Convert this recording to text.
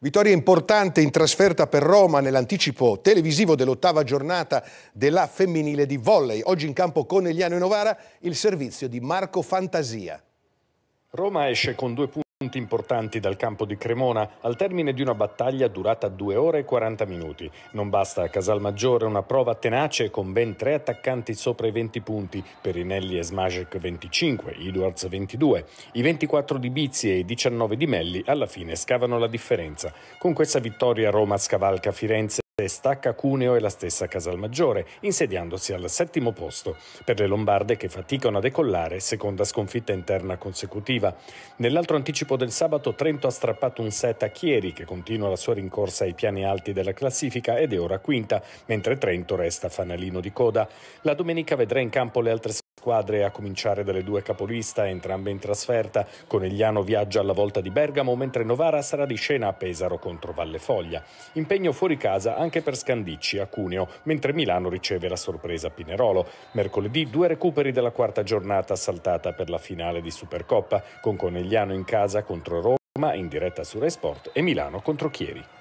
Vittoria importante in trasferta per Roma nell'anticipo televisivo dell'ottava giornata della femminile di volley. Oggi in campo Conegliano e Novara il servizio di Marco Fantasia. Roma esce con due punti. Punti importanti dal campo di Cremona al termine di una battaglia durata 2 ore e 40 minuti. Non basta a Casalmaggiore una prova tenace con ben tre attaccanti sopra i 20 punti, Perinelli e Smajek 25, Edwards 22. I 24 di Bizzi e i 19 di Melli alla fine scavano la differenza. Con questa vittoria Roma scavalca Firenze Stacca Cuneo e la stessa Casalmaggiore, insediandosi al settimo posto per le Lombarde che faticano a decollare, seconda sconfitta interna consecutiva. Nell'altro anticipo del sabato Trento ha strappato un set a Chieri che continua la sua rincorsa ai piani alti della classifica ed è ora quinta, mentre Trento resta fanalino di coda. La domenica vedrà in campo le altre Squadre a cominciare dalle due capolista, entrambe in trasferta, Conegliano viaggia alla volta di Bergamo, mentre Novara sarà di scena a Pesaro contro Valle Foglia. Impegno fuori casa anche per Scandicci a Cuneo, mentre Milano riceve la sorpresa a Pinerolo. Mercoledì due recuperi della quarta giornata saltata per la finale di Supercoppa, con Conegliano in casa contro Roma in diretta su Resport e Milano contro Chieri.